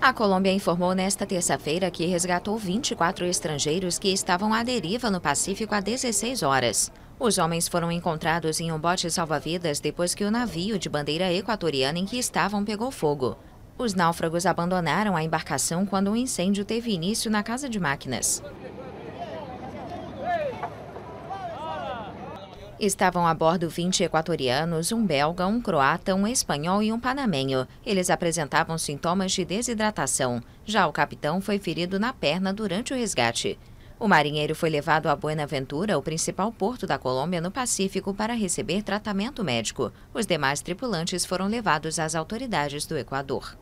A Colômbia informou nesta terça-feira que resgatou 24 estrangeiros que estavam à deriva no Pacífico há 16 horas. Os homens foram encontrados em um bote salva-vidas depois que o navio de bandeira equatoriana em que estavam pegou fogo. Os náufragos abandonaram a embarcação quando o um incêndio teve início na casa de máquinas. Estavam a bordo 20 equatorianos, um belga, um croata, um espanhol e um panamenho. Eles apresentavam sintomas de desidratação. Já o capitão foi ferido na perna durante o resgate. O marinheiro foi levado a Buenaventura, o principal porto da Colômbia no Pacífico, para receber tratamento médico. Os demais tripulantes foram levados às autoridades do Equador.